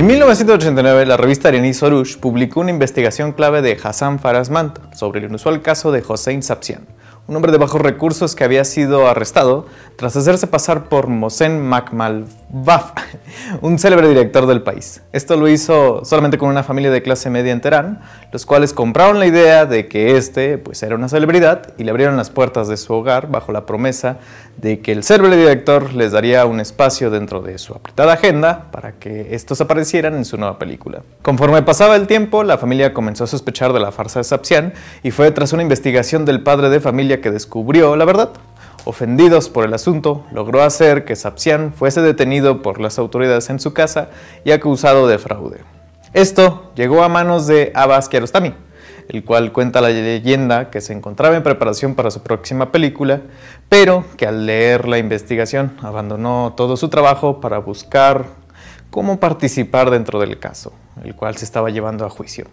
En 1989, la revista Arenis orush publicó una investigación clave de Hassan Farazmant sobre el inusual caso de Hossein Sapsian, un hombre de bajos recursos que había sido arrestado tras hacerse pasar por Mohsen Makmal Baf, un célebre director del país. Esto lo hizo solamente con una familia de clase media en Teherán, los cuales compraron la idea de que este pues era una celebridad y le abrieron las puertas de su hogar bajo la promesa de que el célebre director les daría un espacio dentro de su apretada agenda para que estos aparecieran en su nueva película. Conforme pasaba el tiempo, la familia comenzó a sospechar de la farsa de Sapsian y fue tras una investigación del padre de familia que descubrió la verdad. Ofendidos por el asunto, logró hacer que Sapsian fuese detenido por las autoridades en su casa y acusado de fraude. Esto llegó a manos de Abbas Kiarostami, el cual cuenta la leyenda que se encontraba en preparación para su próxima película, pero que al leer la investigación abandonó todo su trabajo para buscar cómo participar dentro del caso, el cual se estaba llevando a juicio.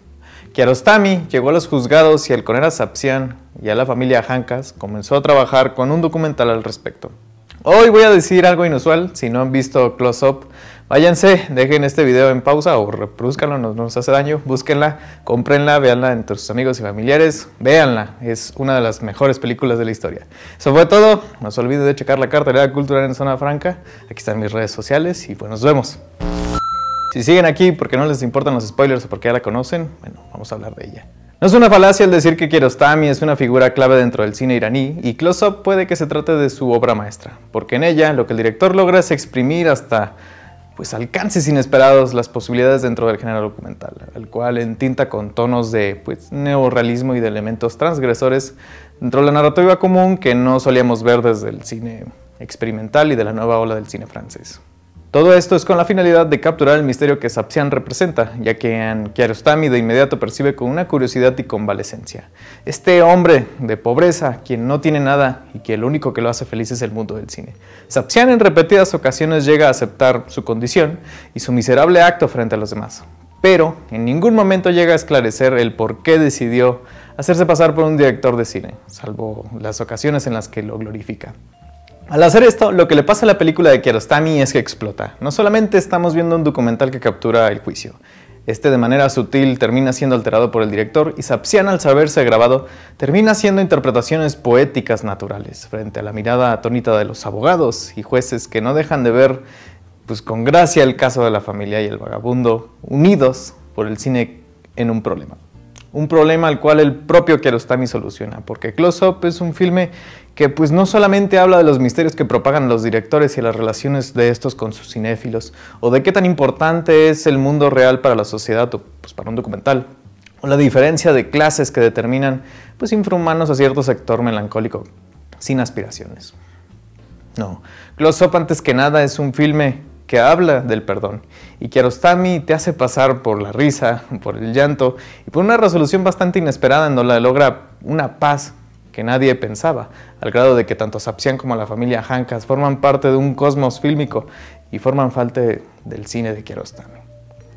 Kiarostami llegó a los juzgados y el coronel Sapsian y a la familia Hancas comenzó a trabajar con un documental al respecto. Hoy voy a decir algo inusual, si no han visto Close Up, váyanse, dejen este video en pausa o reproduzcanlo, no nos hace daño, búsquenla, cómprenla, véanla entre sus amigos y familiares, véanla, es una de las mejores películas de la historia. sobre todo, no se olviden de checar la cartelera cultural en Zona Franca, aquí están mis redes sociales y pues nos vemos. Si siguen aquí porque no les importan los spoilers o porque ya la conocen, bueno, vamos a hablar de ella. No es una falacia el decir que Kiarostami es una figura clave dentro del cine iraní y Close Up puede que se trate de su obra maestra, porque en ella lo que el director logra es exprimir hasta pues alcances inesperados las posibilidades dentro del género documental, el cual entinta con tonos de pues, neorrealismo y de elementos transgresores dentro de la narrativa común que no solíamos ver desde el cine experimental y de la nueva ola del cine francés. Todo esto es con la finalidad de capturar el misterio que Sapsian representa, ya que en de inmediato percibe con una curiosidad y convalecencia. Este hombre de pobreza, quien no tiene nada y que lo único que lo hace feliz es el mundo del cine. Sapsian en repetidas ocasiones llega a aceptar su condición y su miserable acto frente a los demás, pero en ningún momento llega a esclarecer el por qué decidió hacerse pasar por un director de cine, salvo las ocasiones en las que lo glorifica. Al hacer esto, lo que le pasa a la película de Kiarostami es que explota. No solamente estamos viendo un documental que captura el juicio, este de manera sutil termina siendo alterado por el director y Sapsian al saberse grabado termina haciendo interpretaciones poéticas naturales frente a la mirada atónita de los abogados y jueces que no dejan de ver pues con gracia el caso de la familia y el vagabundo unidos por el cine en un problema un problema al cual el propio Kiarostami soluciona, porque Close Up es un filme que pues no solamente habla de los misterios que propagan los directores y las relaciones de estos con sus cinéfilos, o de qué tan importante es el mundo real para la sociedad o pues, para un documental, o la diferencia de clases que determinan pues infrahumanos a cierto sector melancólico sin aspiraciones. No, Close Up antes que nada es un filme que habla del perdón. Y Kiarostami te hace pasar por la risa, por el llanto y por una resolución bastante inesperada en donde logra una paz que nadie pensaba, al grado de que tanto Sapsian como la familia Hankas forman parte de un cosmos fílmico y forman parte del cine de Kiarostami.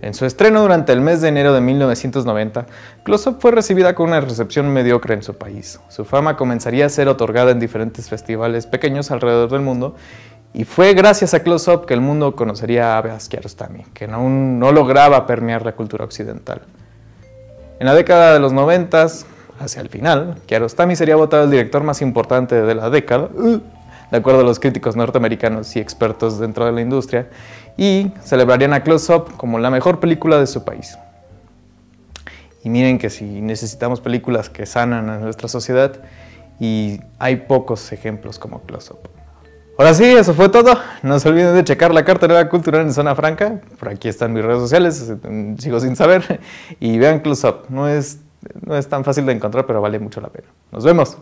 En su estreno durante el mes de enero de 1990, Close fue recibida con una recepción mediocre en su país. Su fama comenzaría a ser otorgada en diferentes festivales pequeños alrededor del mundo y fue gracias a Close Up que el mundo conocería a Kiarostami, que no, no lograba permear la cultura occidental. En la década de los 90, hacia el final, Kiarostami sería votado el director más importante de la década, de acuerdo a los críticos norteamericanos y expertos dentro de la industria, y celebrarían a Close Up como la mejor película de su país. Y miren que si necesitamos películas que sanan a nuestra sociedad, y hay pocos ejemplos como Close Up. Ahora sí, eso fue todo. No se olviden de checar la Carta Nueva cultural en Zona Franca. Por aquí están mis redes sociales, eh, sigo sin saber. Y vean Close Up. No es, no es tan fácil de encontrar, pero vale mucho la pena. Nos vemos.